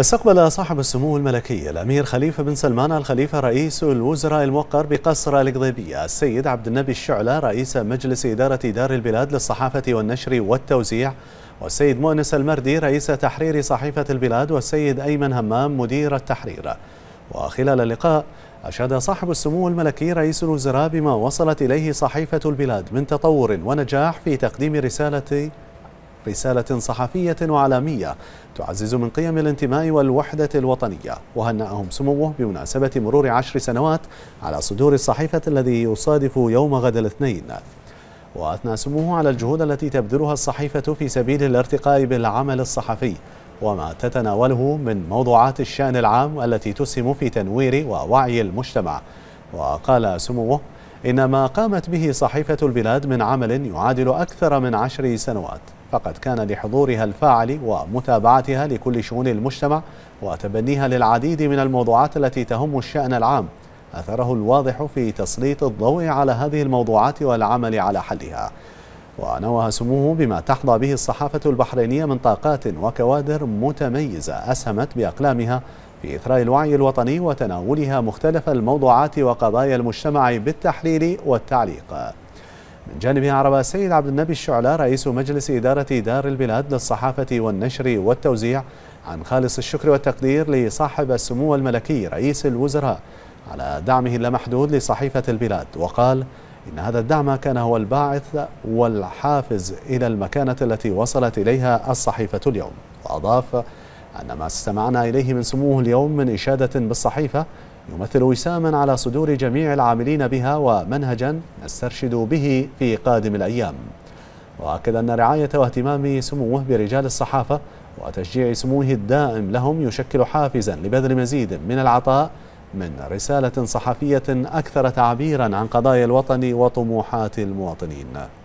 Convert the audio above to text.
استقبل صاحب السمو الملكي الأمير خليفة بن سلمان الخليفة رئيس الوزراء الموقر بقصر القضيبية السيد عبد النبي الشعلة رئيس مجلس إدارة دار البلاد للصحافة والنشر والتوزيع والسيد مؤنس المردي رئيس تحرير صحيفة البلاد والسيد أيمن همام مدير التحرير وخلال اللقاء أشاد صاحب السمو الملكي رئيس الوزراء بما وصلت إليه صحيفة البلاد من تطور ونجاح في تقديم رسالة رسالة صحفية وعالمية تعزز من قيم الانتماء والوحدة الوطنية وهنأهم سموه بمناسبة مرور عشر سنوات على صدور الصحيفة الذي يصادف يوم غد الاثنين وأثنى سموه على الجهود التي تبذلها الصحيفة في سبيل الارتقاء بالعمل الصحفي وما تتناوله من موضوعات الشأن العام التي تسهم في تنوير ووعي المجتمع وقال سموه إن ما قامت به صحيفة البلاد من عمل يعادل أكثر من عشر سنوات فقد كان لحضورها الفاعل ومتابعتها لكل شؤون المجتمع وتبنيها للعديد من الموضوعات التي تهم الشأن العام أثره الواضح في تسليط الضوء على هذه الموضوعات والعمل على حلها ونوه سموه بما تحظى به الصحافة البحرينية من طاقات وكوادر متميزة أسهمت بأقلامها في إثراء الوعي الوطني وتناولها مختلف الموضوعات وقضايا المجتمع بالتحليل والتعليق من جانبه عرب السيد عبد النبي الشعلة رئيس مجلس إدارة دار البلاد للصحافة والنشر والتوزيع عن خالص الشكر والتقدير لصاحب السمو الملكي رئيس الوزراء على دعمه اللامحدود لصحيفة البلاد وقال إن هذا الدعم كان هو الباعث والحافز إلى المكانة التي وصلت إليها الصحيفة اليوم وأضاف أن ما استمعنا إليه من سموه اليوم من إشادة بالصحيفة يمثل وساما على صدور جميع العاملين بها ومنهجا نسترشد به في قادم الأيام وأكد أن رعاية واهتمام سموه برجال الصحافة وتشجيع سموه الدائم لهم يشكل حافزا لبذل مزيد من العطاء من رسالة صحفية أكثر تعبيرا عن قضايا الوطن وطموحات المواطنين